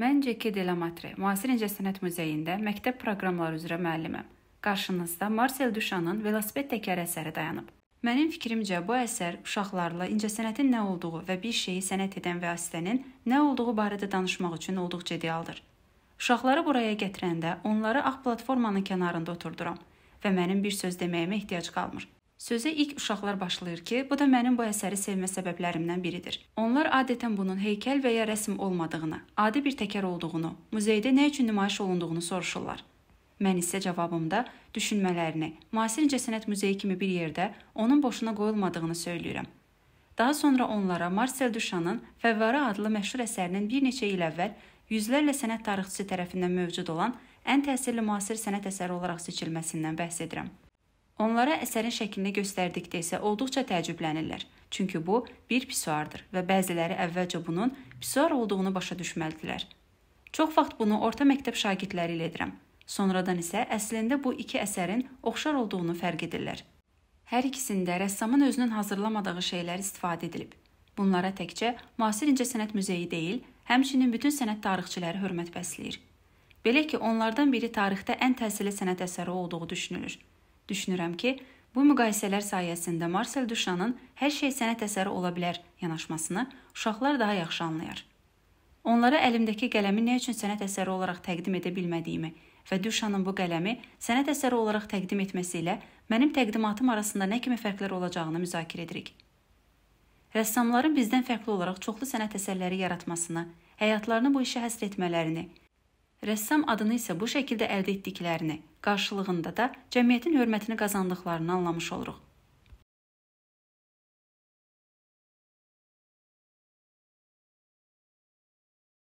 Mən Ceki Delamatri, müasir incəsənət muzeyində məktəb proqramları üzrə müəlliməm. Qarşınızda Marcel Duşanın Velosiped təkər əsəri dayanıb. Mənim fikrimcə bu əsər uşaqlarla incəsənətin nə olduğu və bir şeyi sənət edən vasitənin nə olduğu barədə danışmaq üçün olduqca idealdır. Uşaqları buraya gətirəndə onları ağ platformanın kənarında oturduram və mənim bir söz deməyimə ehtiyac qalmır. Sözə ilk uşaqlar başlayır ki, bu da mənim bu əsəri sevmə səbəblərimdən biridir. Onlar adətən bunun heykəl və ya rəsm olmadığını, adi bir təkər olduğunu, muzeydə nə üçün nümayiş olunduğunu soruşurlar. Mən isə cavabımda düşünmələrini, müasir incəsənət muzeyi kimi bir yerdə onun boşuna qoyulmadığını söyləyirəm. Daha sonra onlara Marcel Duchamp-ın Fəvvarə adlı məşhur əsərinin bir neçə il əvvəl yüzlərlə sənət tarixçisi tərəfindən mövcud olan ən təsirli müasir sənət əsəri olaraq seçilməsindən bəhs edirəm. Onlara əsərin şəklini göstərdikdə isə olduqca təəccüblənirlər. Çünki bu bir pisuardır və bəziləri əvvəlcə bunun pisuar olduğunu başa düşməlidirlər. Çox vaxt bunu orta məktəb şagirdləri ilə edirəm. Sonradan isə əslində bu iki əsərin oxşar olduğunu fərq edirlər. Hər ikisində rəssamın özünün hazırlamadığı şeylər istifadə edilib. Bunlara təkcə müasir incəsənət muzeyi deyil, həmçinin bütün sənət tarixçiləri hörmət bəsləyir. Belə ki, onlardan biri tarixdə ən təsirli sənət əsəri olduğu düşünülür. Düşünürəm ki, bu müqayisələr sayəsində Marsel Duşanın hər şey sənət əsəri ola bilər yanaşmasını uşaqlar daha yaxşı anlayar. Onlara əlimdəki qələmi nə üçün sənət əsəri olaraq təqdim edə bilmədiyimi və Duşanın bu qələmi sənət əsəri olaraq təqdim etməsi ilə mənim təqdimatım arasında nə kimi fərqlər olacağını müzakirə edirik. Rəssamların bizdən fərqli olaraq çoxlu sənət əsərləri yaratmasını, həyatlarını bu işə həsr etmələrini, Rəssam adını isə bu şəkildə əldə etdiklərini, qarşılığında da cəmiyyətin hörmətini qazandıqlarını anlamış oluruq.